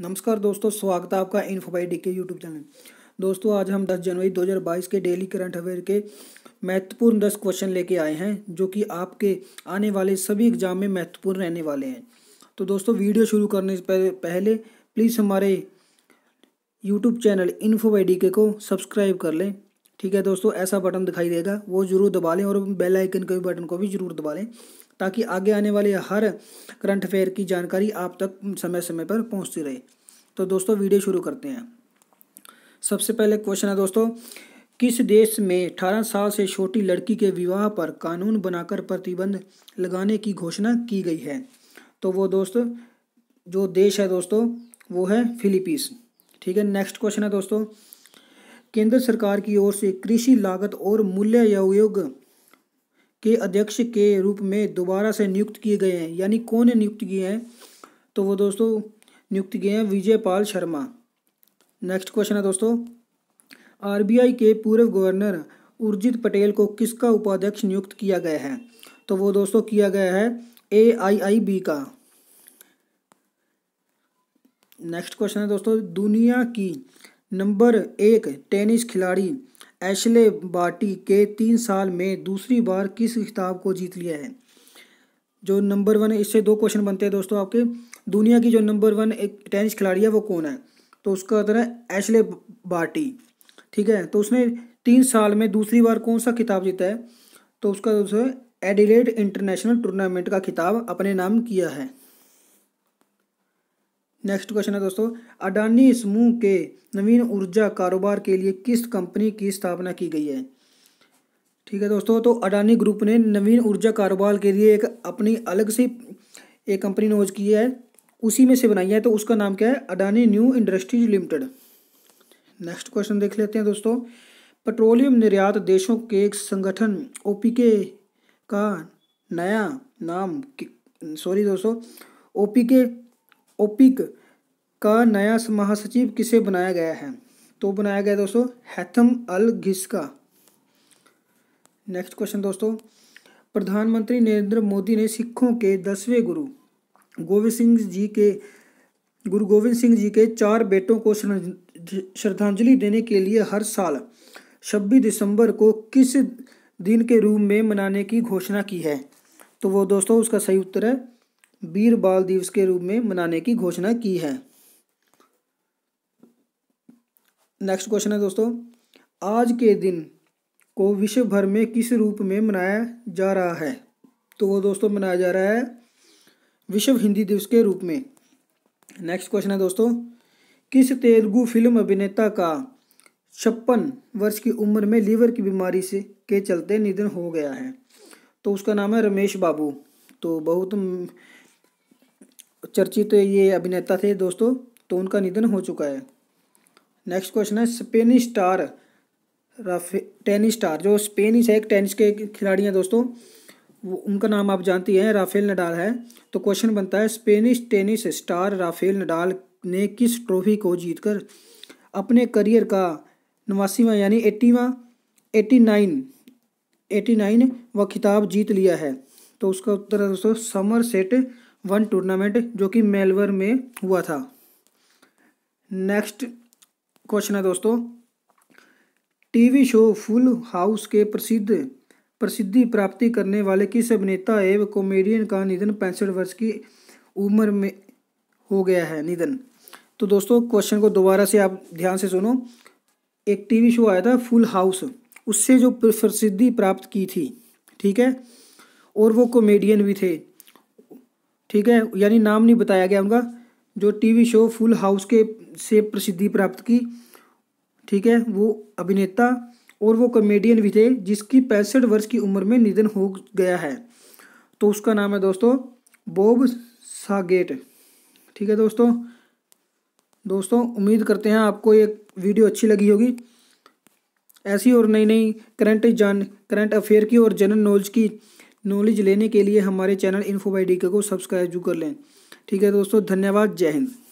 नमस्कार दोस्तों स्वागत है आपका info by by D K YouTube channel दोस्तों आज हम 10 जनवरी 2022 के डेली करंट अफेयर के महत्वपूर्ण 10 क्वेश्चन लेके आए हैं जो कि आपके आने वाले सभी एग्जाम में महत्वपूर्ण रहने वाले हैं तो दोस्तों वीडियो शुरू करने से पहले प्लीज़ हमारे YouTube channel info by by D K को सब्सक्राइब कर लें ठीक है दोस्तों ऐसा बटन दिखाई देगा वो ज़रूर दबा लें और बेलाइकन के बटन को भी ज़रूर दबा लें ताकि आगे आने वाले हर करंट अफेयर की जानकारी आप तक समय समय पर पहुंचती रहे तो दोस्तों वीडियो शुरू करते हैं सबसे पहले क्वेश्चन है दोस्तों किस देश में अठारह साल से छोटी लड़की के विवाह पर कानून बनाकर प्रतिबंध लगाने की घोषणा की गई है तो वो दोस्तों जो देश है दोस्तों वो है फिलीपींस ठीक है नेक्स्ट क्वेश्चन है दोस्तों केंद्र सरकार की ओर से कृषि लागत और मूल्य योग के अध्यक्ष के रूप में दोबारा से नियुक्त किए गए हैं यानी कौन नियुक्त किए हैं तो वो दोस्तों नियुक्त किए हैं विजय पाल शर्मा नेक्स्ट क्वेश्चन है दोस्तों आरबीआई के पूर्व गवर्नर उर्जित पटेल को किसका उपाध्यक्ष नियुक्त किया गया है तो वो दोस्तों किया गया है ए आई आई बी का नेक्स्ट क्वेश्चन है दोस्तों दुनिया की नंबर एक टेनिस खिलाड़ी एशले बाटी के तीन साल में दूसरी बार किस खिताब को जीत लिया है जो नंबर वन इससे दो क्वेश्चन बनते हैं दोस्तों आपके दुनिया की जो नंबर वन एक टेनिस खिलाड़ी है वो कौन है तो उसका आंसर है एशले बाटी ठीक है तो उसने तीन साल में दूसरी बार कौन सा खिताब जीता है तो उसका दोस्तों एडिलेड इंटरनेशनल टूर्नामेंट का खिताब अपने नाम किया है नेक्स्ट क्वेश्चन है दोस्तों अडानी समूह के नवीन ऊर्जा कारोबार के लिए किस कंपनी की स्थापना की गई है ठीक है दोस्तों तो अडानी ग्रुप ने नवीन ऊर्जा कारोबार के लिए एक अपनी अलग से एक कंपनी नोज की है उसी में से बनाई है तो उसका नाम क्या है Adani new industries limited next question देख लेते हैं दोस्तों पेट्रोलियम निर्यात देशों के संगठन ओ का नया नाम सॉरी दोस्तों ओ ओपिक का नया महासचिव किसे बनाया गया है तो बनाया गया दोस्तों हैथम अल घिसका नेक्स्ट क्वेश्चन दोस्तों प्रधानमंत्री नरेंद्र मोदी ने सिखों के दसवें गुरु गोविंद सिंह जी के गुरु गोविंद सिंह जी के चार बेटों को श्रद्धांजलि देने के लिए हर साल छब्बीस दिसंबर को किस दिन के रूप में मनाने की घोषणा की है तो वो दोस्तों उसका सही उत्तर है वीर बाल दिवस के रूप में मनाने की घोषणा की है नेक्स्ट क्वेश्चन है दोस्तों आज के दिन को विश्व भर में किस रूप में मनाया जा रहा है तो वो दोस्तों मनाया जा रहा है विश्व हिंदी दिवस के रूप में नेक्स्ट क्वेश्चन है दोस्तों किस तेलुगु फिल्म अभिनेता का छप्पन वर्ष की उम्र में लीवर की बीमारी से के चलते निधन हो गया है तो उसका नाम है रमेश बाबू तो बहुत चर्चित तो ये अभिनेता थे दोस्तों तो उनका निधन हो चुका है नेक्स्ट क्वेश्चन है Spanish star Rafa tennis star जो स्पेनिश है एक टेनिस के खिलाड़ी हैं दोस्तों वो उनका नाम आप जानती हैं राफेल नडाल है तो क्वेश्चन बनता है Spanish tennis star Rafael Nadal ने किस ट्रॉफी को जीतकर अपने करियर का नवासीवा यानी एट्टीवा एटी नाइन एटी नाइन व खिताब जीत लिया है तो उसका उत्तर है दोस्तों समर सेट वन टूर्नामेंट जो कि मेलवर में हुआ था नेक्स्ट क्वेश्चन है दोस्तों टीवी शो फुल हाउस के प्रसिद्ध प्रसिद्धि प्राप्ति करने वाले किस अभिनेता एवं कॉमेडियन का निधन पैंसठ वर्ष की उम्र में हो गया है निधन तो दोस्तों क्वेश्चन को दोबारा से आप ध्यान से सुनो एक टीवी शो आया था फुल हाउस उससे जो प्रसिद्धि प्राप्त की थी ठीक है और वो कॉमेडियन भी थे ठीक है यानी नाम नहीं बताया गया उनका जो टीवी शो फुल हाउस के से प्रसिद्धि प्राप्त की ठीक है वो अभिनेता और वो कॉमेडियन भी थे जिसकी पैंसठ वर्ष की उम्र में निधन हो गया है तो उसका नाम है दोस्तों बॉब सागेट ठीक है दोस्तों दोस्तों उम्मीद करते हैं आपको ये वीडियो अच्छी लगी होगी ऐसी और नई नई करंट जान करंट अफेयर की और जनरल नॉलेज की नॉलेज लेने के लिए हमारे channel info by D K subscribe जरूर कर लें ठीक है दोस्तों धन्यवाद जय हिंद